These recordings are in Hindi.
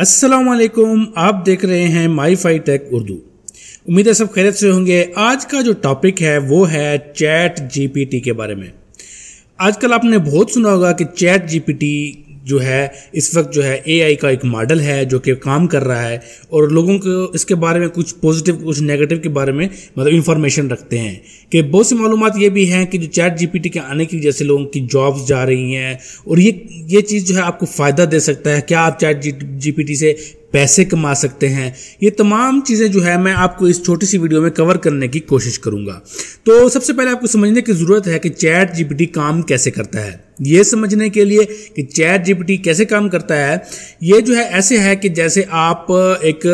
अस्सलाम वालेकुम आप देख रहे हैं माई फाई टेक उर्दू उम्मीद है सब खैरियत से होंगे आज का जो टॉपिक है वो है चैट जीपीटी के बारे में आजकल आपने बहुत सुना होगा कि चैट जीपीटी जो है इस वक्त जो है एआई का एक मॉडल है जो कि काम कर रहा है और लोगों को इसके बारे में कुछ पॉजिटिव कुछ नेगेटिव के बारे में मतलब इन्फॉर्मेशन रखते हैं कि बहुत सी मालूम ये भी हैं कि जो चैट जीपीटी के आने की वजह से लोगों की जॉब्स जा रही हैं और ये ये चीज़ जो है आपको फ़ायदा दे सकता है क्या आप चैट जी से पैसे कमा सकते हैं ये तमाम चीज़ें जो है मैं आपको इस छोटी सी वीडियो में कवर करने की कोशिश करूंगा तो सबसे पहले आपको समझने की ज़रूरत है कि चैट जीपीटी काम कैसे करता है ये समझने के लिए कि चैट जीपीटी कैसे काम करता है ये जो है ऐसे है कि जैसे आप एक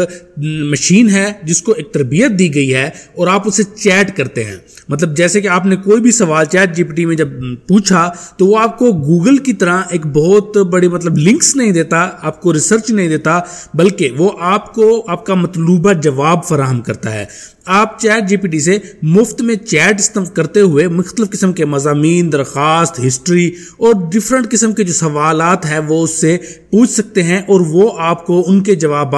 मशीन है जिसको एक तरबियत दी गई है और आप उसे चैट करते हैं मतलब जैसे कि आपने कोई भी सवाल चैट जीपीटी में जब पूछा तो वो आपको गूगल की तरह एक बहुत बड़ी मतलब लिंक्स नहीं देता आपको रिसर्च नहीं देता बल्कि वो आपको आपका मतलूबा जवाब फराहम करता है आप चैट जीपीटी से मुफ्त में चैट इस्तेमाल करते हुए मुख्तु किस्म के मजामी दरखास्त हिस्ट्री और डिफरेंट किस्म के जो सवाल है वो उससे पूछ सकते हैं और वो आपको उनके जवाब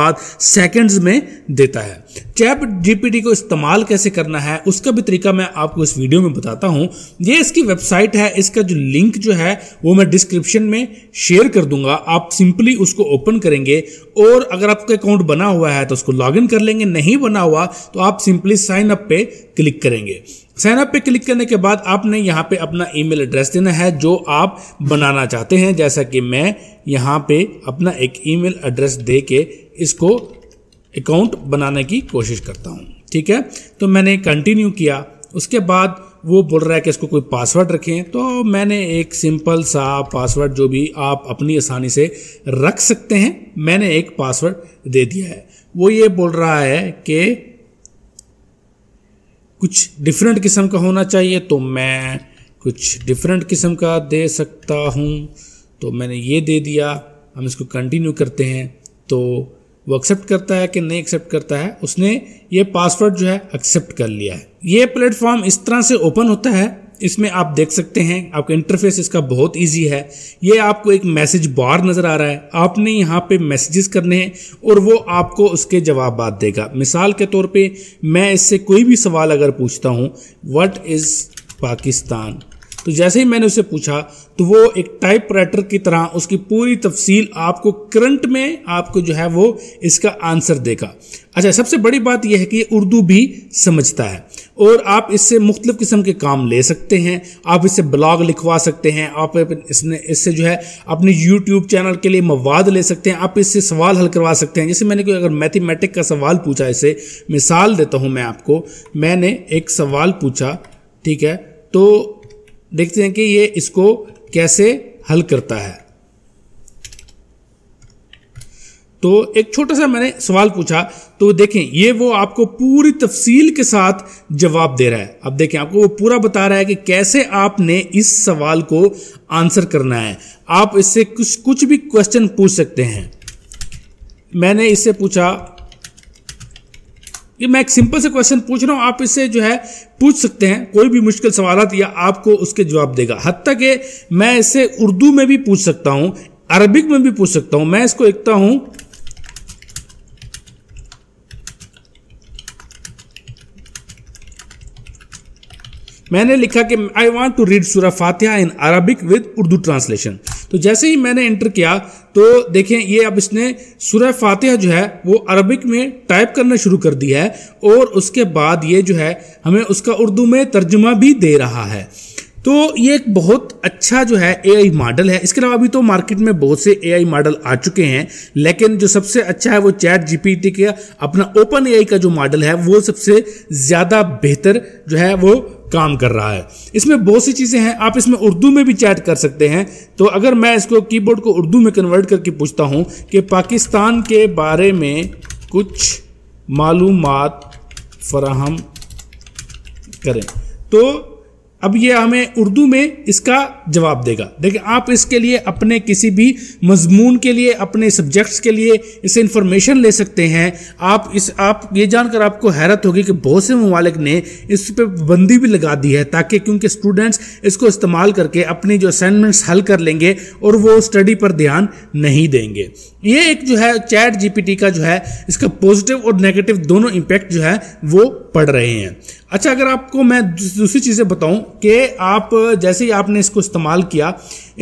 सेकंड्स में देता है चैप जीपीटी को इस्तेमाल कैसे करना है उसका भी तरीका मैं आपको इस वीडियो में बताता हूँ ये इसकी वेबसाइट है इसका जो लिंक जो है वो मैं डिस्क्रिप्शन में शेयर कर दूंगा आप सिंपली उसको ओपन करेंगे और अगर आपका अकाउंट बना हुआ है तो उसको लॉग कर लेंगे नहीं बना हुआ तो आप सिंपली साइन अप पे क्लिक करेंगे साइन अप पे क्लिक करने के बाद आपने यहाँ पे अपना ईमेल एड्रेस देना है जो आप बनाना चाहते हैं जैसा कि मैं यहाँ पे अपना एक ईमेल एड्रेस दे के इसको अकाउंट बनाने की कोशिश करता हूँ ठीक है तो मैंने कंटिन्यू किया उसके बाद वो बोल रहा है कि इसको कोई पासवर्ड रखें तो मैंने एक सिंपल सा पासवर्ड जो भी आप अपनी आसानी से रख सकते हैं मैंने एक पासवर्ड दे दिया है वो ये बोल रहा है कि कुछ डिफरेंट किस्म का होना चाहिए तो मैं कुछ डिफरेंट किस्म का दे सकता हूँ तो मैंने ये दे दिया हम इसको कंटिन्यू करते हैं तो वो एक्सेप्ट करता है कि नहीं एक्सेप्ट करता है उसने ये पासवर्ड जो है एक्सेप्ट कर लिया है ये प्लेटफॉर्म इस तरह से ओपन होता है इसमें आप देख सकते हैं आपका इंटरफेस इसका बहुत ईजी है ये आपको एक मैसेज बार नज़र आ रहा है आपने यहाँ पे मैसेजेस करने हैं और वो आपको उसके जवाब बात देगा मिसाल के तौर पे मैं इससे कोई भी सवाल अगर पूछता हूँ वट इज़ पाकिस्तान तो जैसे ही मैंने उससे पूछा तो वो एक टाइप राइटर की तरह उसकी पूरी तफसील आपको करंट में आपको जो है वो इसका आंसर देगा अच्छा सबसे बड़ी बात यह है कि उर्दू भी समझता है और आप इससे मुख्तलिफ़ किस्म के काम ले सकते हैं आप इससे ब्लॉग लिखवा सकते हैं आप इसने इससे जो है अपने यूट्यूब चैनल के लिए मवाद ले सकते हैं आप इससे सवाल हल करवा सकते हैं जैसे मैंने कोई अगर मैथमेटिक का सवाल पूछा इसे मिसाल देता हूँ मैं आपको मैंने एक सवाल पूछा ठीक है तो देखते हैं कि ये इसको कैसे हल करता है तो एक छोटा सा मैंने सवाल पूछा तो देखें ये वो आपको पूरी तफसील के साथ जवाब दे रहा है अब देखें आपको वो पूरा बता रहा है कि कैसे आपने इस सवाल को आंसर करना है आप इससे कुछ कुछ भी क्वेश्चन पूछ सकते हैं मैंने इससे पूछा ये मैं एक सिंपल से क्वेश्चन पूछ रहा हूँ आप इससे जो है पूछ सकते हैं कोई भी मुश्किल सवाल या आपको उसके जवाब देगा हद तक मैं इसे उर्दू में भी पूछ सकता हूँ अरबिक में भी पूछ सकता हूँ मैं इसको लिखता हूँ मैंने लिखा कि I want to read Surah Fatiha in Arabic with Urdu translation तो जैसे ही मैंने एंटर किया तो देखें ये अब इसने सूर्य फातिहा जो है वो अरबिक में टाइप करना शुरू कर दी है और उसके बाद ये जो है हमें उसका उर्दू में तर्जुमा भी दे रहा है तो ये एक बहुत अच्छा जो है एआई मॉडल है इसके अलावा अभी तो मार्केट में बहुत से एआई मॉडल आ चुके हैं लेकिन जो सबसे अच्छा है वो चैट जीपीटी का अपना ओपन एआई का जो मॉडल है वो सबसे ज़्यादा बेहतर जो है वो काम कर रहा है इसमें बहुत सी चीज़ें हैं आप इसमें उर्दू में भी चैट कर सकते हैं तो अगर मैं इसको कीबोर्ड को उर्दू में कन्वर्ट करके पूछता हूँ कि पाकिस्तान के बारे में कुछ मालूम फराहम करें तो अब ये हमें उर्दू में इसका जवाब देगा देखिए आप इसके लिए अपने किसी भी मजमून के लिए अपने सब्जेक्ट्स के लिए इसे इन्फॉर्मेशन ले सकते हैं आप इस आप ये जानकर आपको हैरत होगी कि बहुत से ममालिक ने इस पर पाबंदी भी लगा दी है ताकि क्योंकि स्टूडेंट्स इसको इस्तेमाल करके अपनी जो असाइनमेंट्स हल कर लेंगे और वो स्टडी पर ध्यान नहीं देंगे ये एक जो है चैट जी का जो है इसका पॉजिटिव और नेगेटिव दोनों इम्पैक्ट जो है वो पड़ रहे हैं अच्छा अगर आपको मैं दूसरी चीज़ें बताऊं कि आप जैसे ही आपने इसको इस्तेमाल किया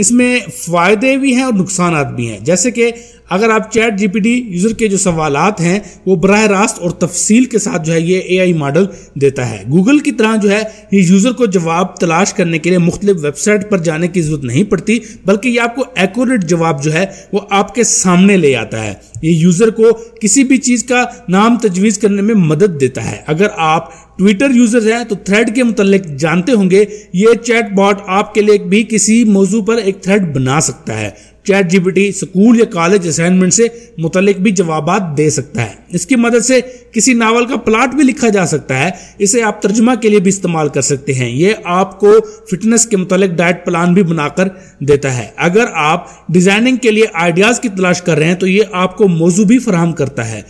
इसमें फ़ायदे भी हैं और नुकसान भी हैं जैसे कि अगर आप चैट जीपीटी यूज़र के जो सवाल हैं वो बरह रास्त और तफसील के साथ जो है ये एआई मॉडल देता है गूगल की तरह जो है ये यूज़र को जवाब तलाश करने के लिए मुख्तलिफ वेबसाइट पर जाने की ज़रूरत नहीं पड़ती बल्कि ये आपको एक्यूरेट जवाब जो है वो आपके सामने ले आता है ये यूज़र को किसी भी चीज़ का नाम तजवीज़ करने में मदद देता है अगर आप ट्विटर यूज़र हैं तो थ्रेड के मुतालिक जानते होंगे ये चैट बॉट आपके लिए भी किसी मौजू पर एक थ्रेड बना सकता है चैट जीपीटी स्कूल या कॉलेज असाइनमेंट से मुतलिक भी जवाब दे सकता है इसकी मदद से किसी नावल का प्लाट भी लिखा जा सकता है इसे आप तर्जमा के लिए भी इस्तेमाल कर सकते हैं ये आपको फिटनेस के मुतालिक डाइट प्लान भी बनाकर देता है अगर आप डिजाइनिंग के लिए आइडियाज़ की तलाश कर रहे हैं तो ये आपको मौजू भी फराहम करता है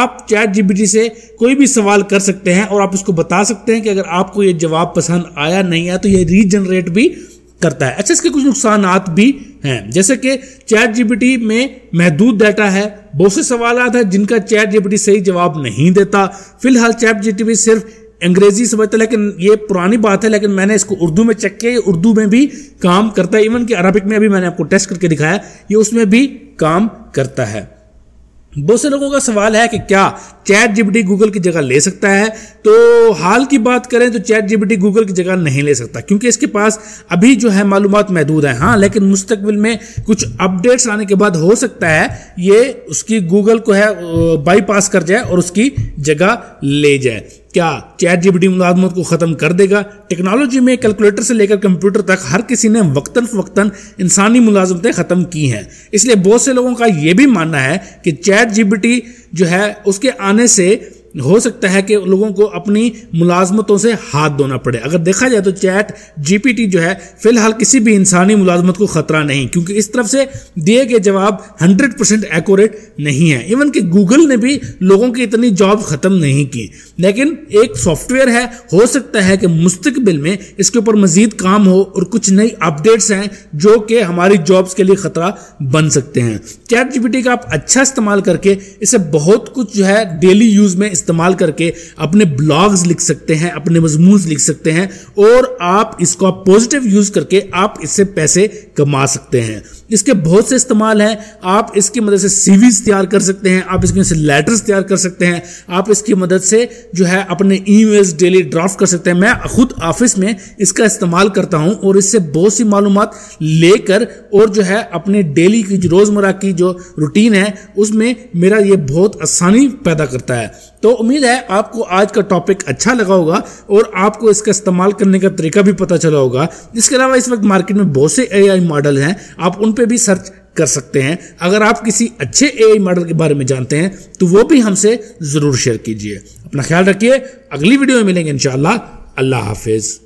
आप चैट जीबीटी से कोई भी सवाल कर सकते हैं और आप इसको बता सकते हैं कि अगर आपको ये जवाब पसंद आया नहीं आया तो ये रीजनरेट भी करता है अच्छा इसके कुछ नुकसान भी हैं जैसे कि चैट जीबीटी में महदूद डाटा है बहुत से सवाल हैं जिनका चैट जीबीटी सही जवाब नहीं देता फिलहाल चैट जीबीटी सिर्फ अंग्रेजी समझता लेकिन ये पुरानी बात है लेकिन मैंने इसको उर्दू में चेक किया उर्दू में भी काम करता है इवन कि अरबिक में अभी मैंने आपको टेस्ट करके दिखाया ये उसमें भी काम करता है बहुत से लोगों का सवाल है कि क्या चैट जीपीटी गूगल की जगह ले सकता है तो हाल की बात करें तो चैट जीबीटी गूगल की जगह नहीं ले सकता क्योंकि इसके पास अभी जो है मालूम महदूद है हाँ लेकिन मुस्तकबिल में कुछ अपडेट्स आने के बाद हो सकता है ये उसकी गूगल को है बाईपास कर जाए और उसकी जगह ले जाए क्या चैट जीपीटी मुलाजमत को ख़त्म कर देगा टेक्नोलॉजी में कैलकुलेटर से लेकर कंप्यूटर तक हर किसी ने वक्तन फ़क्तन इंसानी मुलाजमतें ख़त्म की हैं इसलिए बहुत से लोगों का यह भी मानना है कि चैट जीपीटी जो है उसके आने से हो सकता है कि लोगों को अपनी मुलाजमतों से हाथ धोना पड़े अगर देखा जाए तो चैट जीपीटी जो है फिलहाल किसी भी इंसानी मुलाजमत को खतरा नहीं क्योंकि इस तरफ से दिए गए जवाब 100 परसेंट एकट नहीं है इवन कि गूगल ने भी लोगों की इतनी जॉब खत्म नहीं की लेकिन एक सॉफ्टवेयर है हो सकता है कि मुस्तबिल में इसके ऊपर मजीद काम हो और कुछ नई अपडेट्स हैं जो कि हमारी जॉब्स के लिए खतरा बन सकते हैं चैट जीपीटी का आप अच्छा इस्तेमाल करके इसे बहुत कुछ जो है डेली यूज में इस्तेमाल करके अपने ब्लॉग्स लिख सकते हैं अपने मजमून लिख सकते हैं और आप इसको पॉजिटिव यूज करके आप इससे पैसे कमा सकते हैं इसके बहुत से इस्तेमाल हैं आप इसकी मदद से सीवीज तैयार कर सकते हैं आप इसकी मदद से लेटर्स तैयार कर सकते हैं आप इसकी मदद से जो है अपने ई डेली ड्राफ्ट कर सकते हैं मैं खुद ऑफिस में इसका इस्तेमाल करता हूं और इससे बहुत सी मालूम लेकर और जो है अपने डेली की रोज़मर्रा की जो रूटीन है उसमें मेरा ये बहुत आसानी पैदा करता है तो उम्मीद है आपको आज का टॉपिक अच्छा लगा होगा और आपको इसका इस्तेमाल करने का तरीका भी पता चला होगा इसके अलावा इस वक्त मार्केट में बहुत से एआई मॉडल हैं आप उन पर भी सर्च कर सकते हैं अगर आप किसी अच्छे एआई मॉडल के बारे में जानते हैं तो वो भी हमसे ज़रूर शेयर कीजिए अपना ख्याल रखिए अगली वीडियो में मिलेंगे इन अल्लाह हाफिज़